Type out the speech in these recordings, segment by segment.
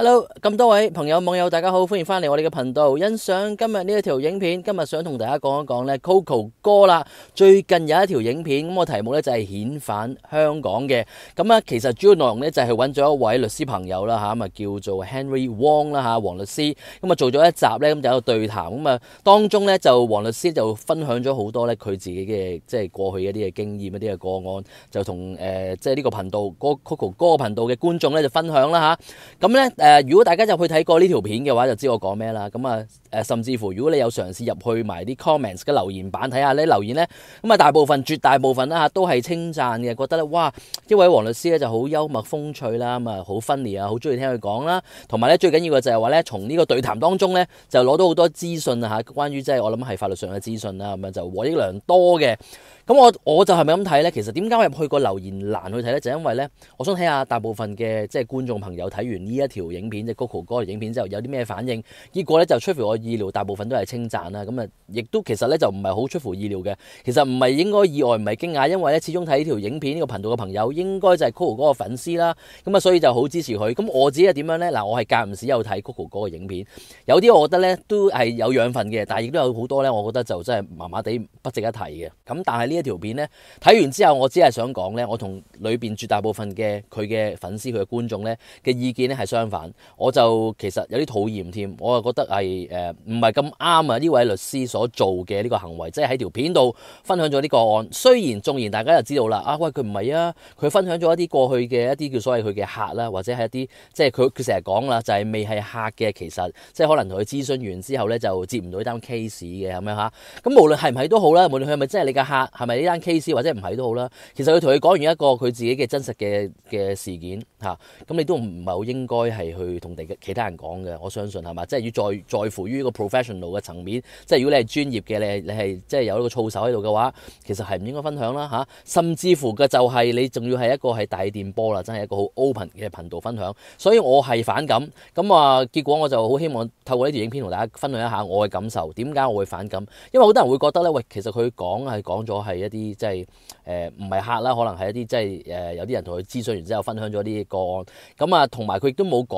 hello，咁多位朋友、網友大家好，歡迎翻嚟我哋嘅頻道，欣賞今日呢一條影片。今日想同大家講一講咧，Coco 哥啦，最近有一條影片，咁个題目咧就係遣返香港嘅。咁啊，其實主要內容咧就係揾咗一位律師朋友啦吓咁啊叫做 Henry Wong 啦吓黃律師。咁啊做咗一集咧，咁就有個對談。咁啊當中咧就黃律師就分享咗好多咧佢自己嘅即係過去一啲嘅經驗一啲嘅個案，就同诶即係呢個頻道 Coco 哥頻道嘅觀眾咧就分享啦吓，咁咧。誒，如果大家就去睇過呢條片嘅話，就知我講咩啦。咁啊，誒，甚至乎如果你有嘗試入去埋啲 comments 嘅留言版睇下咧，留言咧，咁啊，大部分絕大部分啦都係稱讚嘅，覺得咧，哇，一位黃律師咧就好幽默風趣啦，咁啊，好 funny 啊，好中意聽佢講啦。同埋咧，最緊要嘅就係話咧，從呢個對談當中咧，就攞到好多資訊啊嚇，關於即係我諗係法律上嘅資訊啦，咁樣就獲益良多嘅。咁我我就係咪咁睇咧？其實點解我入去個留言欄去睇咧？就因為咧，我想睇下大部分嘅即係觀眾朋友睇完呢一條嘢。影片即系 Coco 哥影片之後有啲咩反應？結果咧就出乎我意料，大部分都係稱讚啦。咁啊，亦都其實咧就唔係好出乎意料嘅。其實唔係應該意外，唔係驚讶，因為咧始終睇呢條影片呢個頻道嘅朋友應該就係 Coco 哥個粉絲啦。咁啊，所以就好支持佢。咁我自己係點樣咧？嗱，我係隔唔時有睇 Coco 哥個影片，有啲我覺得咧都係有養分嘅，但係亦都有好多咧，我覺得就真係麻麻地不值一提嘅。咁但係呢一條片咧睇完之後，我只係想講咧，我同裏邊絕大部分嘅佢嘅粉絲佢嘅觀眾咧嘅意見咧係相反。我就其實有啲討厭添，我又覺得係誒唔係咁啱啊！呢位律師所做嘅呢個行為，即係喺條片度分享咗呢個案。雖然縱然大家就知道啦，啊喂，佢唔係啊，佢分享咗一啲過去嘅一啲叫所謂佢嘅客啦，或者係一啲即係佢佢成日講啦，就係未係客嘅，其實即係可能同佢諮詢完之後咧，就接唔到呢單 case 嘅咁樣嚇。咁無論係唔係都好啦，無論佢係咪真係你嘅客，係咪呢單 case 或者唔係都好啦。其實佢同佢講完一個佢自己嘅真實嘅嘅事件嚇，咁你都唔係好應該係。去同其他人講嘅，我相信係嘛，即係要在在乎於一個 professional 嘅層面，即係如果你係專業嘅，你你係即係有呢個操守喺度嘅話，其實係唔應該分享啦嚇。甚至乎嘅就係你仲要係一個係大電波啦，真係一個好 open 嘅頻道分享，所以我係反感。咁啊，結果我就好希望透過呢條影片同大家分享一下我嘅感受，點解我會反感？因為好多人會覺得咧，喂，其實佢講係講咗係一啲即係誒唔係客啦，可能係一啲即係誒有啲人同佢諮詢完之後分享咗啲個案，咁啊，同埋佢亦都冇講。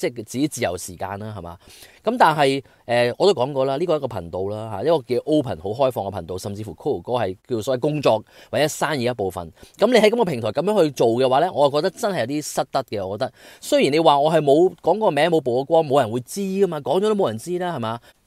即係自己自由時間啦，係嘛？咁但係誒，我都講過啦，呢個一個頻道啦，嚇一個叫 open 好開放嘅頻道，甚至乎 c o l o 哥係叫做所謂工作或者生意一部分。咁你喺咁個平台咁樣去做嘅話咧，我覺得真係有啲失德嘅。我覺得雖然你話我係冇講個名冇曝光、冇人會知㗎嘛，講咗都冇人知啦，係嘛？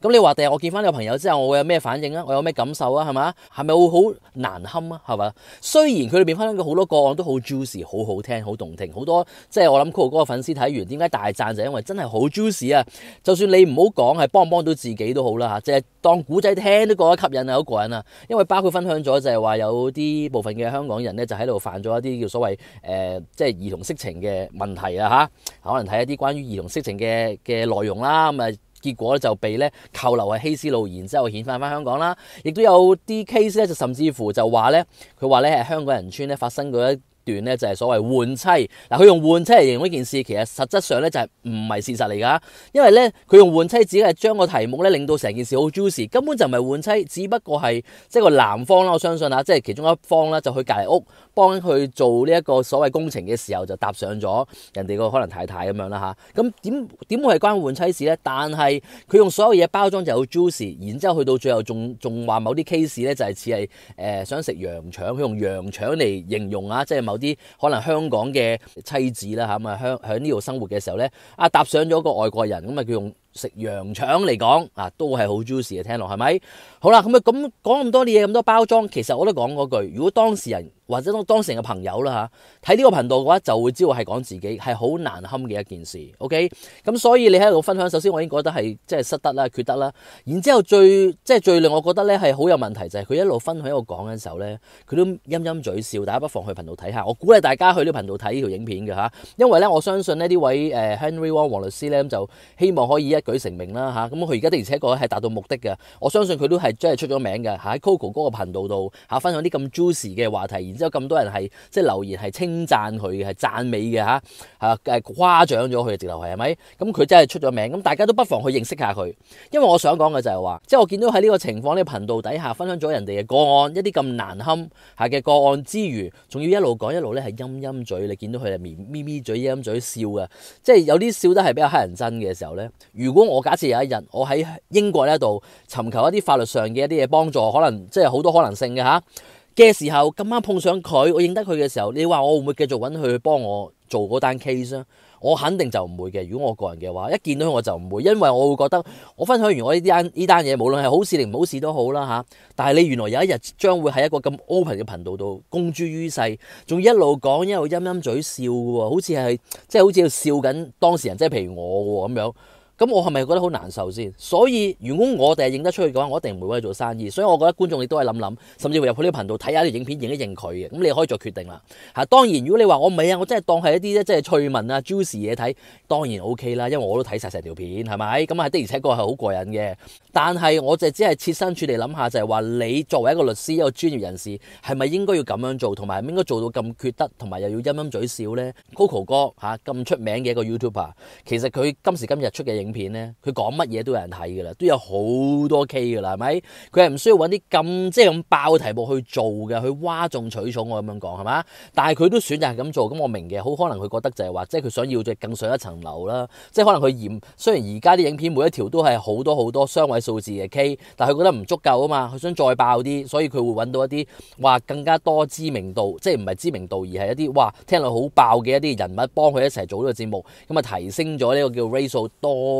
咁你話第日我見翻你朋友之後，我會有咩反應啊？我有咩感受啊？係嘛？係咪會好難堪啊？係嘛？雖然佢裏边分享嘅好多個案都好 juicy，好好聽，好動聽，好多即係我諗酷哥嘅粉絲睇完點解大讚就因為真係好 juicy 啊！就算你唔好講係幫唔幫到自己都好啦吓，即係當古仔聽都覺得吸引啊，好过瘾啊！因為包括分享咗就係話有啲部分嘅香港人咧就喺度犯咗一啲叫所謂誒即係兒童色情嘅問題啊吓，可能睇一啲關於兒童色情嘅嘅內容啦咁啊～結果就被咧扣留喺希斯路，然之後遣返翻香港啦。亦都有啲 case 咧，就甚至乎就話咧，佢話咧喺香港人村咧發生過。咧就係所謂換妻嗱，佢用換妻嚟形容呢件事，其實實質上咧就係唔係事實嚟噶，因為咧佢用換妻只系將個題目咧令到成件事好 juicy，根本就唔係換妻，只不過係即系個男方啦，我相信啊，即係其中一方啦，就去隔篱屋幫佢做呢一個所謂工程嘅時候就搭上咗人哋個可能太太咁樣啦吓，咁點点會係關換妻事咧？但係佢用所有嘢包裝就好 juicy，然之後去到最後仲仲話某啲 case 咧就係似係诶想食羊腸，佢用羊腸嚟形容啊，即係某。啲可能香港嘅妻子啦吓，咁啊香喺呢度生活嘅时候咧，啊搭上咗个外国人，咁啊佢用。食羊腸嚟講啊，都係好 juicy 嘅，聽落係咪？好啦，咁啊咁講咁多嘢，咁多包裝，其實我都講嗰句，如果當事人或者當當事人嘅朋友啦吓，睇呢個頻道嘅話，就會知道係講自己係好難堪嘅一件事。OK，咁所以你喺度分享，首先我已經覺得係即係失德啦、缺德啦。然之後最即係最令我覺得咧係好有問題就係佢一路分享喺度講嘅時候咧，佢都陰陰嘴笑。大家不妨去頻道睇下，我鼓勵大家去呢個頻道睇呢條影片嘅嚇，因為咧我相信呢呢位誒 Henry Wong 黃律師咧就希望可以一。举成名啦吓，咁佢而家的而且確係達到目的嘅，我相信佢都係真係出咗名嘅。喺 Coco 嗰個頻道度嚇分享啲咁 juicy 嘅話題，然之後咁多人係即系留言係稱讚佢嘅，係讚美嘅嚇嚇誒誇獎咗佢，直头係系咪？咁佢真係出咗名，咁大家都不妨去認識下佢。因為我想講嘅就係話，即係我見到喺呢個情況呢个頻道底下分享咗人哋嘅個案，一啲咁難堪嚇嘅個案之餘，仲要一路講一路咧係陰陰嘴，你見到佢系咪咪嘴陰嘴笑嘅？即係有啲笑得係比較黑人憎嘅時候咧，如如果我假设有一日我喺英国呢度寻求一啲法律上嘅一啲嘢帮助，可能即系好多可能性嘅吓嘅时候咁啱碰上佢，我认得佢嘅时候，你话我会唔会继续揾佢去帮我做嗰单 case 啊？我肯定就唔会嘅。如果我个人嘅话，一见到佢我就唔会，因为我会觉得我分享完我呢單单呢单嘢，无论系好事定唔好事都好啦吓。但系你原来有一日将会喺一个咁 open 嘅频道度公诸于世，仲一路讲一路阴阴嘴笑嘅喎，好似系即系好似要笑紧当事人，即系譬如我喎咁样。咁我係咪覺得好難受先？所以如果我哋係認得出去嘅話，我一定唔會為做生意。所以我覺得觀眾亦都係諗諗，甚至乎入去呢個頻道睇下啲影片認一認佢嘅。咁你可以做決定啦。嚇，當然如果你話我唔係啊，我真係當係一啲即係趣聞啊、juice 嘢睇，當然 OK 啦，因為我都睇晒成條片，係咪？咁啊，的而且確係好過癮嘅。但係我就只係切身處地諗下，就係話你作為一個律師，一個專業人士，係咪應該要咁樣做，同埋應該做到咁缺德，同埋又要陰陰嘴笑呢 c o c o 哥嚇咁出名嘅一個 YouTuber，其實佢今時今日出嘅影片咧，佢讲乜嘢都有人睇噶啦，都有好多 K 噶啦，系咪？佢系唔需要揾啲咁即系咁爆嘅题目去做嘅，去哗众取宠我咁样讲系嘛？但系佢都选择系咁做，咁我明嘅，好可能佢觉得就系话，即系佢想要再更上一层楼啦，即系可能佢嫌虽然而家啲影片每一条都系好多好多双位数字嘅 K，但系佢觉得唔足够啊嘛，佢想再爆啲，所以佢会揾到一啲话更加多知名度，即系唔系知名度而系一啲哇听落好爆嘅一啲人物帮佢一齐做呢个节目，咁啊提升咗呢个叫 ray 数多。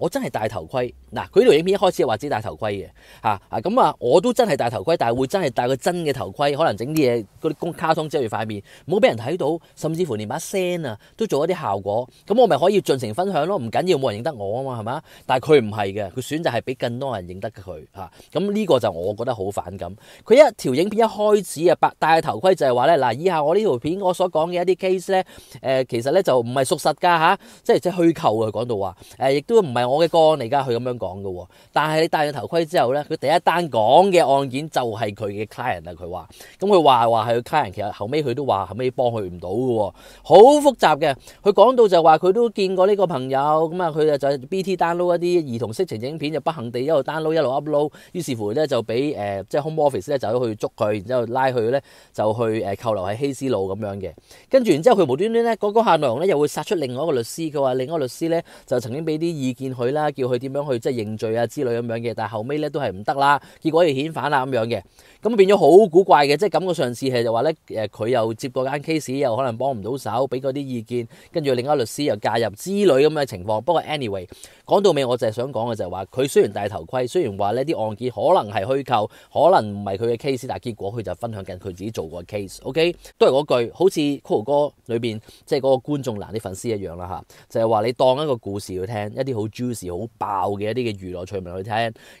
我真系戴头盔嗱，佢呢条影片一开始话己戴头盔嘅吓，咁啊我都真系戴头盔，但系会真系戴个真嘅头盔，可能整啲嘢嗰啲公卡通遮住块面，唔好俾人睇到，甚至乎连把声啊都做一啲效果，咁我咪可以尽情分享咯，唔紧要冇人认得我啊嘛，系嘛？但系佢唔系嘅，佢选择系俾更多人认得佢吓，咁呢个就我觉得好反感。佢一条影片一开始啊，戴头盔就系话咧，嗱，以下我呢条片我所讲嘅一啲 case 咧，诶，其实咧就唔系属实噶吓，即系即系虚构啊，讲到话诶，亦都唔系。我嘅個案嚟，而家佢咁樣講嘅喎，但係你戴咗頭盔之後咧，佢第一單講嘅案件就係佢嘅 client 啊，佢話，咁佢話話係佢 client，其實後尾佢都話後尾幫佢唔到噶，喎，好複雜嘅。佢講到就話佢都見過呢個朋友，咁啊佢就就 bt download 一啲兒童色情影片，就不幸地一路 download 一路 upload，於是乎咧就俾誒即係 home office 咧走咗去捉佢，然之後拉佢咧就去诶扣留喺希斯路咁樣嘅，跟住然之後佢無端端咧講講下內容咧，又會殺出另外一個律師，佢話另外一個律師咧就曾經俾啲意見。佢啦，叫佢點樣去即係認罪啊之類咁樣嘅，但係後尾咧都係唔得啦，結果又遣返啦咁樣嘅，咁變咗好古怪嘅，即係感覺上次係就話咧，诶佢又接嗰間 case 又可能幫唔到手，俾嗰啲意見，跟住另一律師又介入之類咁嘅情況。不過 anyway，講到尾我就係想講嘅就係話，佢雖然戴頭盔，雖然話呢啲案件可能係虛構，可能唔係佢嘅 case，但係結果佢就分享緊佢自己做過嘅 case。OK，都係嗰句，好似酷豪哥裏边即係嗰個觀眾男啲粉絲一樣啦吓，就係話你當一個故事去聽，一啲好時好爆嘅一啲嘅娛樂趣闻去聽，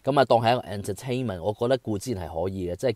咁啊當係一個 entertainment，我覺得固之然係可以嘅，即係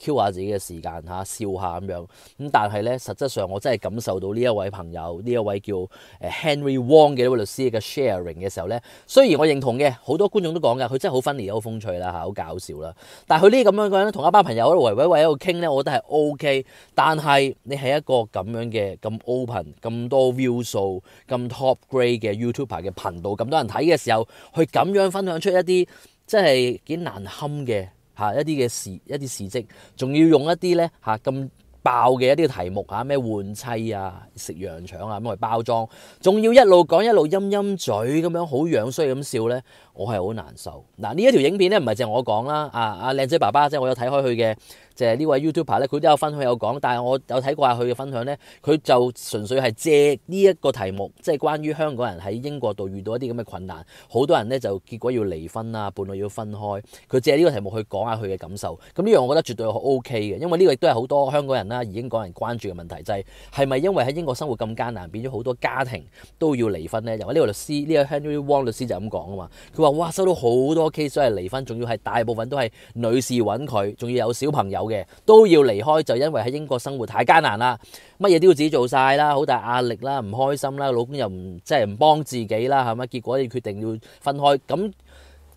叫 cue 下自己嘅時間嚇，笑下咁樣。咁但係咧，實質上我真係感受到呢一位朋友，呢一位叫诶 Henry Wong 嘅一位律師嘅 sharing 嘅時候咧，雖然我認同嘅，好多觀眾都講嘅佢真係好 funny，好風趣啦嚇，好搞笑啦。但係佢呢啲咁樣嘅咧，同一班朋友度圍圍圍喺度傾咧，我覺得係 O K。但係你系一個咁樣嘅咁 open、咁多 view 數、咁 top grade 嘅 YouTube r 嘅頻道咁多人睇嘅。嘅时候，去咁样分享出一啲即系几难堪嘅吓一啲嘅事，一啲事迹，仲要用一啲咧吓咁爆嘅一啲题目吓，咩换妻啊、食羊肠啊咁去包装，仲要一路讲一路阴阴嘴咁样好样衰咁笑咧，我系好难受。嗱，呢一条影片咧唔系净系我讲啦，阿阿靓仔爸爸即系我有睇开佢嘅。就係呢位 YouTuber 咧，佢都有分享有講，但係我有睇過下佢嘅分享咧，佢就純粹係借呢一個題目，即係關於香港人喺英國度遇到一啲咁嘅困難，好多人咧就結果要離婚啊，伴侶要分開。佢借呢個題目去講下佢嘅感受。咁呢樣我覺得絕對 O K 嘅，因為呢個亦都係好多香港人啦已經港人關注嘅問題，就係係咪因為喺英國生活咁艱難，變咗好多家庭都要離婚咧？由呢個律師呢個 Henry Wong 律師就咁講啊嘛。佢話：哇，收到好多 case 係離婚，仲要係大部分都係女士揾佢，仲要有小朋友。嘅都要離開，就因為喺英國生活太艱難啦，乜嘢都要自己做晒啦，好大壓力啦，唔開心啦，老公又唔即係唔幫自己啦，係咪？結果你決定要分開咁。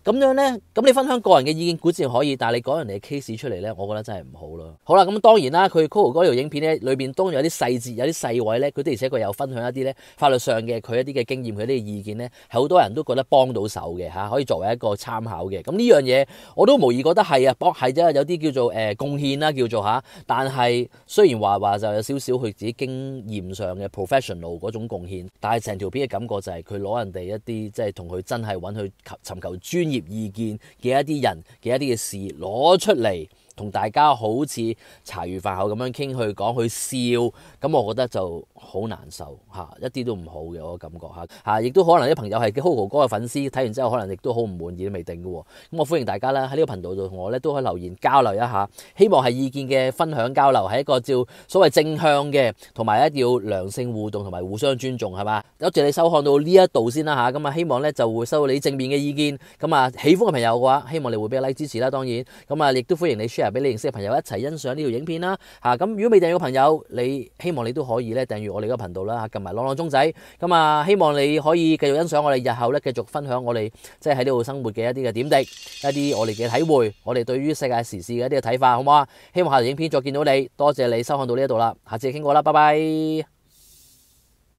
咁样呢，咁你分享個人嘅意見估然可以，但係你講人哋嘅 case 出嚟呢，我覺得真係唔好咯。好啦，咁當然啦，佢 c o o 嗰條影片呢，裏面當然有啲細節，有啲細位呢，佢的而且確有分享一啲呢法律上嘅佢一啲嘅經驗，佢啲意見呢，係好多人都覺得幫到手嘅嚇，可以作為一個參考嘅。咁呢樣嘢我都無疑覺得係啊，博係啫，有啲叫做誒貢獻啦，叫做嚇。但係雖然話話就有少少佢自己經驗上嘅 professional 嗰種貢獻，但係成條片嘅感覺就係佢攞人哋一啲即係同佢真係揾佢尋求專業。意见嘅一啲人嘅一啲嘅事攞出嚟。同大家好似茶余饭后咁樣傾去講去笑，咁我覺得就好難受吓，一啲都唔好嘅我感覺吓吓，亦都可能啲朋友係嘅 Hugo 哥嘅粉絲，睇完之後可能亦都好唔滿意都未定嘅喎，咁我歡迎大家啦喺呢個頻道度同我咧都可以留言交流一下，希望係意見嘅分享交流係一個叫所謂正向嘅，同埋定要良性互動同埋互相尊重係嘛，有住你收看到呢一度先啦吓，咁啊希望咧就會收到你正面嘅意見，咁啊喜歡嘅朋友嘅話，希望你會俾個 Like 支持啦，當然咁啊亦都歡迎你 share。俾你认识嘅朋友一齐欣赏呢条影片啦，吓咁如果未订阅嘅朋友，你希望你都可以咧订阅我哋嘅频道啦，吓揿埋朗朗钟仔，咁啊希望你可以继续欣赏我哋日后咧继续分享我哋即系喺呢度生活嘅一啲嘅点滴，一啲我哋嘅体会，我哋对于世界时事嘅一啲嘅睇法，好唔好啊？希望下条影片再见到你，多谢你收看到呢一度啦，下次倾过啦，拜拜。